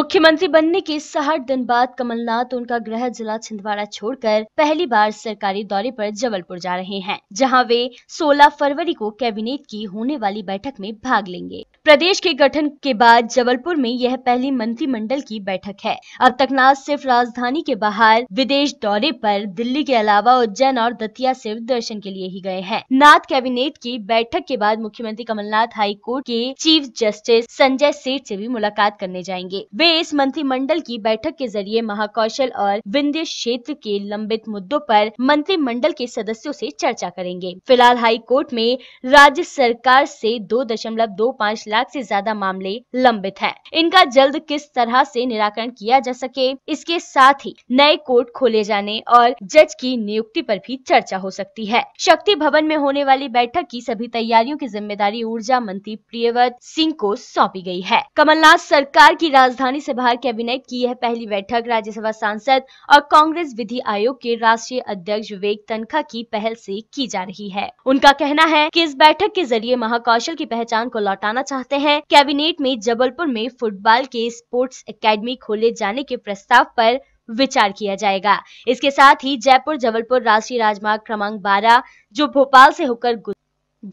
मुख्यमंत्री बनने के साठ दिन बाद कमलनाथ उनका गृह जिला छिंदवाड़ा छोड़कर पहली बार सरकारी दौरे पर जबलपुर जा रहे हैं जहां वे 16 फरवरी को कैबिनेट की होने वाली बैठक में भाग लेंगे प्रदेश के गठन के बाद जबलपुर में यह पहली मंत्रिमंडल की बैठक है अब तक नाथ सिर्फ राजधानी के बाहर विदेश दौरे पर दिल्ली के अलावा उज्जैन और दतिया सिर्फ दर्शन के लिए ही गए हैं नाथ कैबिनेट की बैठक के बाद मुख्यमंत्री कमलनाथ हाईकोर्ट के चीफ जस्टिस संजय सेठ ऐसी भी मुलाकात करने जाएंगे वे इस मंत्रिमंडल की बैठक के जरिए महाकौशल और विंध्य क्षेत्र के लंबित मुद्दों पर मंत्रिमंडल के सदस्यों से चर्चा करेंगे फिलहाल हाई कोर्ट में राज्य सरकार से 2.25 लाख से ज्यादा मामले लंबित हैं। इनका जल्द किस तरह से निराकरण किया जा सके इसके साथ ही नए कोर्ट खोले जाने और जज की नियुक्ति पर भी चर्चा हो सकती है शक्ति भवन में होने वाली बैठक की सभी तैयारियों की जिम्मेदारी ऊर्जा मंत्री प्रियव्रत सिंह को सौंपी गयी है कमलनाथ सरकार की राजधानी गाड़ी से बाहर कैबिनेट की यह पहली बैठक राज्यसभा सांसद और कांग्रेस विधि आयोग के राष्ट्रीय अध्यक्ष विवेक तनखा की पहल से की जा रही है उनका कहना है कि इस बैठक के जरिए महाकौशल की पहचान को लौटाना चाहते हैं कैबिनेट में जबलपुर में फुटबॉल के स्पोर्ट्स एकेडमी खोले जाने के प्रस्ताव पर विचार किया जाएगा इसके साथ ही जयपुर जबलपुर राष्ट्रीय राजमार्ग क्रमांक 12 जो भोपाल से होकर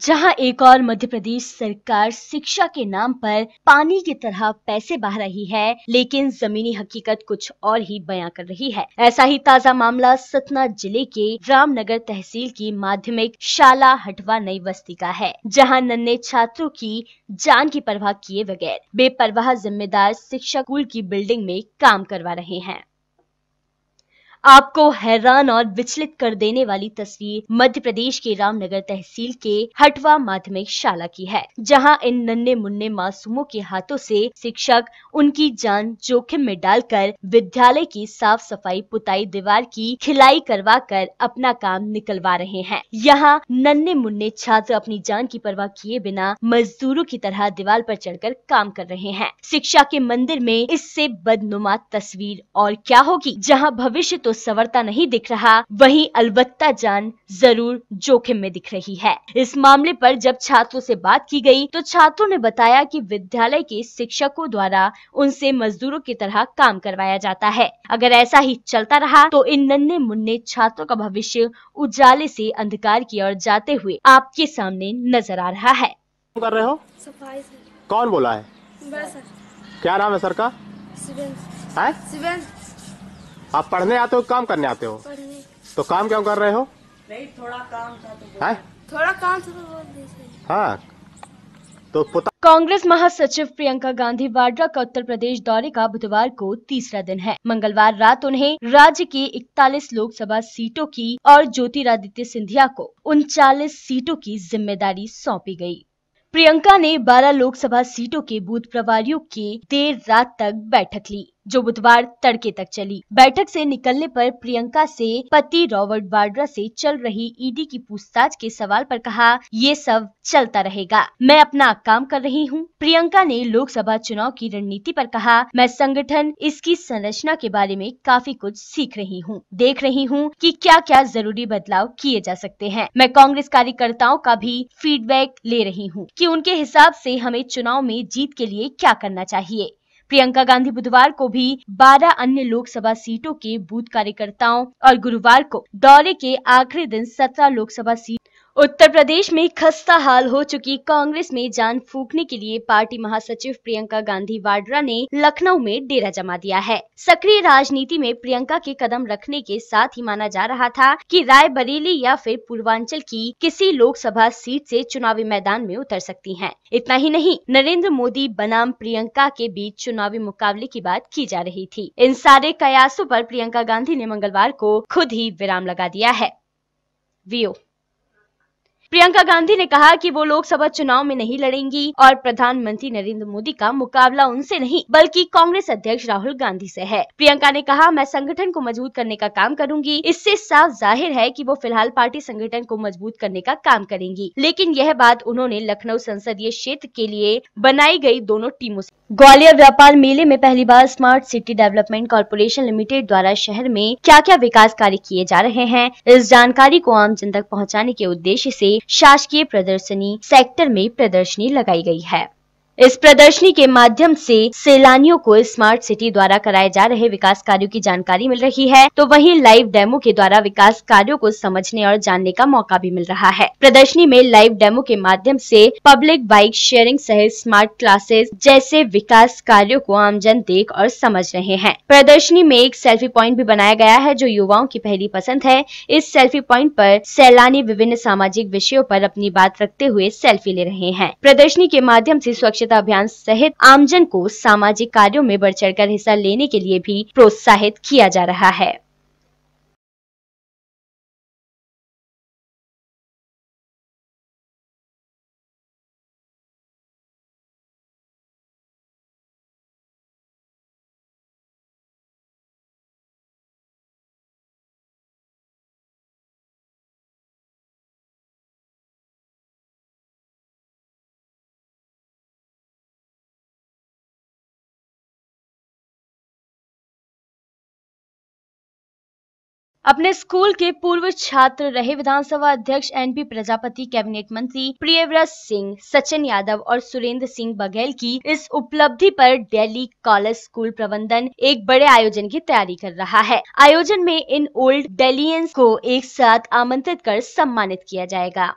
जहां एक और मध्य प्रदेश सरकार शिक्षा के नाम पर पानी की तरह पैसे बहा रही है लेकिन जमीनी हकीकत कुछ और ही बयां कर रही है ऐसा ही ताजा मामला सतना जिले के रामनगर तहसील की माध्यमिक शाला हटवा नई बस्ती का है जहां नन्हे छात्रों की जान की परवाह किए बगैर बेपरवाह जिम्मेदार शिक्षक स्कूल की बिल्डिंग में काम करवा रहे हैं आपको हैरान और विचलित कर देने वाली तस्वीर मध्य प्रदेश के रामनगर तहसील के हटवा माध्यमिक शाला की है जहां इन नन्हे मुन्ने मासूमों के हाथों से शिक्षक उनकी जान जोखिम में डालकर विद्यालय की साफ सफाई पुताई दीवार की खिलाई करवा कर अपना काम निकलवा रहे हैं यहाँ नन्हे मुन्ने छात्र अपनी जान की परवाह किए बिना मजदूरों की तरह दीवार पर चढ़कर काम कर रहे हैं शिक्षा के मंदिर में इससे बदनुमा तस्वीर और क्या होगी जहाँ भविष्य तो तो सवरता नहीं दिख रहा वहीं अलबत्ता जान जरूर जोखिम में दिख रही है इस मामले पर जब छात्रों से बात की गई तो छात्रों ने बताया कि विद्यालय के शिक्षकों द्वारा उनसे मजदूरों की तरह काम करवाया जाता है अगर ऐसा ही चलता रहा तो इन नन्हे मुन्ने छात्रों का भविष्य उजाले से अंधकार की ओर जाते हुए आपके सामने नजर आ रहा है कर रहे हो सफाई कौन बोला है क्या नाम है सर का है? आप पढ़ने आते हो काम करने आते हो तो काम क्यों कर रहे हो नहीं थोड़ा काम था तो थोड़ा काम था तो हाँ तो कांग्रेस महासचिव प्रियंका गांधी वाड्रा का उत्तर प्रदेश दौरे का बुधवार को तीसरा दिन है मंगलवार रात उन्हें राज्य की 41 लोकसभा सीटों की और ज्योतिरादित्य सिंधिया को उनचालीस सीटों की जिम्मेदारी सौंपी गई। प्रियंका ने 12 लोकसभा सीटों के बूथ प्रभारियों के देर रात तक बैठक ली जो बुधवार तड़के तक चली बैठक से निकलने पर प्रियंका से पति रॉबर्ट वाड्रा से चल रही ईडी की पूछताछ के सवाल पर कहा ये सब चलता रहेगा मैं अपना काम कर रही हूँ प्रियंका ने लोकसभा चुनाव की रणनीति पर कहा मैं संगठन इसकी संरचना के बारे में काफी कुछ सीख रही हूँ देख रही हूँ कि क्या क्या जरूरी बदलाव किए जा सकते हैं मैं कांग्रेस कार्यकर्ताओं का भी फीडबैक ले रही हूँ कि उनके हिसाब से हमें चुनाव में जीत के लिए क्या करना चाहिए प्रियंका गांधी बुधवार को भी 12 अन्य लोकसभा सीटों के बूथ कार्यकर्ताओं और गुरुवार को दौरे के आखिरी दिन 17 लोकसभा सीट उत्तर प्रदेश में खस्ता हाल हो चुकी कांग्रेस में जान फूकने के लिए पार्टी महासचिव प्रियंका गांधी वाड्रा ने लखनऊ में डेरा जमा दिया है सक्रिय राजनीति में प्रियंका के कदम रखने के साथ ही माना जा रहा था कि रायबरेली या फिर पूर्वांचल की किसी लोकसभा सीट से चुनावी मैदान में उतर सकती हैं। इतना ही नहीं नरेंद्र मोदी बनाम प्रियंका के बीच चुनावी मुकाबले की बात की जा रही थी इन सारे कयासों आरोप प्रियंका गांधी ने मंगलवार को खुद ही विराम लगा दिया है वीओ प्रियंका गांधी ने कहा कि वो लोकसभा चुनाव में नहीं लड़ेंगी और प्रधानमंत्री नरेंद्र मोदी का मुकाबला उनसे नहीं बल्कि कांग्रेस अध्यक्ष राहुल गांधी से है प्रियंका ने कहा मैं संगठन को मजबूत करने का काम करूंगी इससे साफ जाहिर है कि वो फिलहाल पार्टी संगठन को मजबूत करने का काम करेंगी लेकिन यह बात उन्होंने लखनऊ संसदीय क्षेत्र के लिए बनाई गयी दोनों टीमों ऐसी ग्वालियर व्यापार मेले में पहली बार smart city development corporation limited द्वारा शहर में क्या क्या विकास कार्य किए जा रहे हैं इस जानकारी को आम जन तक पहुंचाने के उद्देश्य से शासकीय प्रदर्शनी सेक्टर में प्रदर्शनी लगाई गई है इस प्रदर्शनी के माध्यम से सैलानियों को स्मार्ट सिटी द्वारा कराए जा रहे विकास कार्यों की जानकारी मिल रही है तो वहीं लाइव डेमो के द्वारा विकास कार्यों को समझने और जानने का मौका भी मिल रहा है प्रदर्शनी में लाइव डेमो के माध्यम से पब्लिक बाइक शेयरिंग सहित स्मार्ट क्लासेस जैसे विकास कार्यो को आमजन देख और समझ रहे हैं प्रदर्शनी में एक सेल्फी प्वाइंट भी बनाया गया है जो युवाओं की पहली पसंद है इस सेल्फी प्वाइंट आरोप सैलानी विभिन्न सामाजिक विषयों आरोप अपनी बात रखते हुए सेल्फी ले रहे हैं प्रदर्शनी के माध्यम ऐसी सुरक्षित स्वच्छता अभियान सहित आमजन को सामाजिक कार्यो में बढ़ चढ़ हिस्सा लेने के लिए भी प्रोत्साहित किया जा रहा है अपने स्कूल के पूर्व छात्र रहे विधानसभा अध्यक्ष एनपी प्रजापति कैबिनेट मंत्री प्रियव्रत सिंह सचिन यादव और सुरेंद्र सिंह बघेल की इस उपलब्धि पर दिल्ली कॉलेज स्कूल प्रबंधन एक बड़े आयोजन की तैयारी कर रहा है आयोजन में इन ओल्ड डेलियंस को एक साथ आमंत्रित कर सम्मानित किया जाएगा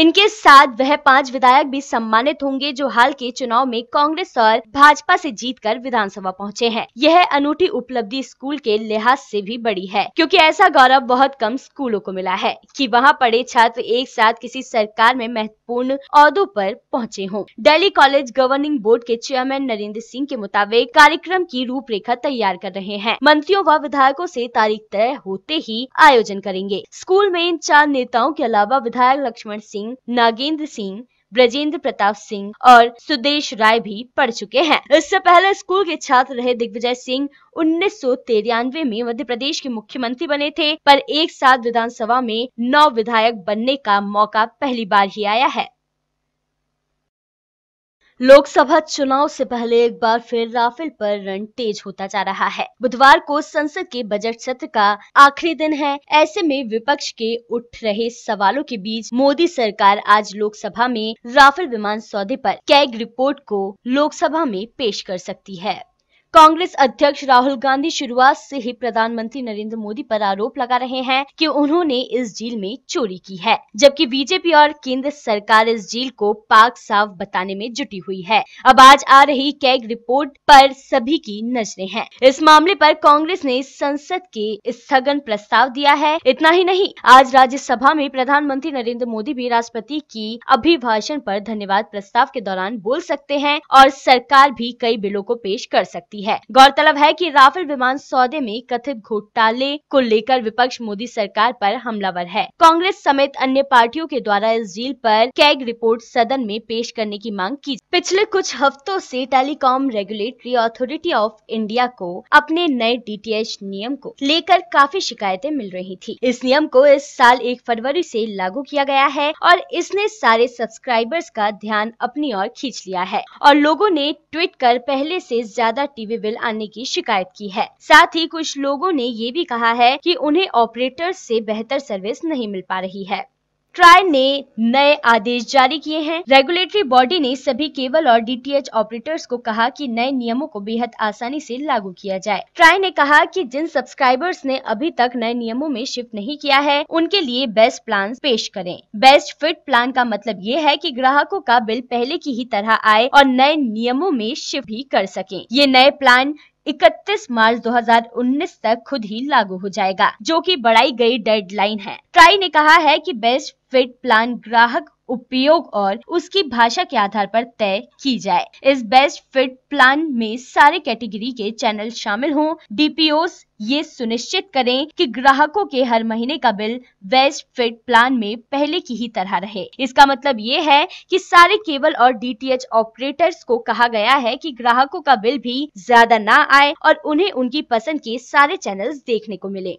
इनके साथ वह पांच विधायक भी सम्मानित होंगे जो हाल के चुनाव में कांग्रेस और भाजपा से जीतकर विधानसभा पहुंचे हैं यह अनूठी उपलब्धि स्कूल के लिहाज से भी बड़ी है क्योंकि ऐसा गौरव बहुत कम स्कूलों को मिला है कि वहां पढ़े छात्र एक साथ किसी सरकार में महत्वपूर्ण औहदों पर पहुंचे हों दिल्ली कॉलेज गवर्निंग बोर्ड के चेयरमैन नरेंद्र सिंह के मुताबिक कार्यक्रम की रूपरेखा तैयार कर रहे हैं मंत्रियों व विधायकों से तारीख तय होते ही आयोजन करेंगे स्कूल में इन चार नेताओं के अलावा विधायक लक्ष्मण सिंह सिंह नागेंद्र सिंह ब्रजेंद्र प्रताप सिंह और सुदेश राय भी पढ़ चुके हैं इससे पहले स्कूल के छात्र रहे दिग्विजय सिंह उन्नीस सौ तिरानवे में मध्य प्रदेश के मुख्यमंत्री बने थे पर एक साथ विधानसभा में नौ विधायक बनने का मौका पहली बार ही आया है लोकसभा चुनाव से पहले एक बार फिर राफेल पर रन तेज होता जा रहा है बुधवार को संसद के बजट सत्र का आखिरी दिन है ऐसे में विपक्ष के उठ रहे सवालों के बीच मोदी सरकार आज लोकसभा में राफेल विमान सौदे पर कैग रिपोर्ट को लोकसभा में पेश कर सकती है कांग्रेस अध्यक्ष राहुल गांधी शुरुआत से ही प्रधानमंत्री नरेंद्र मोदी पर आरोप लगा रहे हैं कि उन्होंने इस झील में चोरी की है जबकि बीजेपी और केंद्र सरकार इस झील को पाक साफ बताने में जुटी हुई है अब आज आ रही कैग रिपोर्ट पर सभी की नजरें हैं इस मामले पर कांग्रेस ने संसद के स्थगन प्रस्ताव दिया है इतना ही नहीं आज राज्यसभा में प्रधानमंत्री नरेंद्र मोदी भी राष्ट्रपति की अभिभाषण पर धन्यवाद प्रस्ताव के दौरान बोल सकते हैं और सरकार भी कई बिलों को पेश कर सकती है रही है गौरतलब है कि राफेल विमान सौदे में कथित घोटाले को लेकर विपक्ष मोदी सरकार पर हमलावर है कांग्रेस समेत अन्य पार्टियों के द्वारा इस डील पर कैग रिपोर्ट सदन में पेश करने की मांग की पिछले कुछ हफ्तों से telecom regulatory authority of India को अपने नए डी नियम को लेकर काफी शिकायतें मिल रही थी इस नियम को इस साल एक फरवरी से लागू किया गया है और इसने सारे सब्सक्राइबर्स का ध्यान अपनी ओर खींच लिया है और लोगों ने ट्वीट कर पहले से ज्यादा टीवी बिल आने की शिकायत की है साथ ही कुछ लोगों ने ये भी कहा है कि उन्हें ऑपरेटर से बेहतर सर्विस नहीं मिल पा रही है ट्राई ने नए आदेश जारी किए हैं रेगुलेटरी बॉडी ने सभी केबल और डीटीएच ऑपरेटर्स को कहा कि नए नियमों को बेहद आसानी से लागू किया जाए ट्राई ने कहा कि जिन सब्सक्राइबर्स ने अभी तक नए नियमों में शिफ्ट नहीं किया है उनके लिए बेस्ट प्लान पेश करें बेस्ट फिट प्लान का मतलब ये है कि ग्राहकों का बिल पहले की ही तरह आए और नए नियमों में शिफ्ट भी कर सके ये नए प्लान 31 मार्च 2019 तक खुद ही लागू हो जाएगा जो कि बढ़ाई गई डेडलाइन है ट्राई ने कहा है कि बेस्ट फिट प्लान ग्राहक उपयोग और उसकी भाषा के आधार पर तय की जाए इस बेस्ट फिट प्लान में सारे कैटेगरी के चैनल शामिल हों डीपीओ ये सुनिश्चित करें कि ग्राहकों के हर महीने का बिल बेस्ट फिट प्लान में पहले की ही तरह रहे इसका मतलब ये है कि सारे केबल और डीटीएच ऑपरेटर्स को कहा गया है कि ग्राहकों का बिल भी ज्यादा ना आए और उन्हें उनकी पसंद के सारे चैनल्स देखने को मिले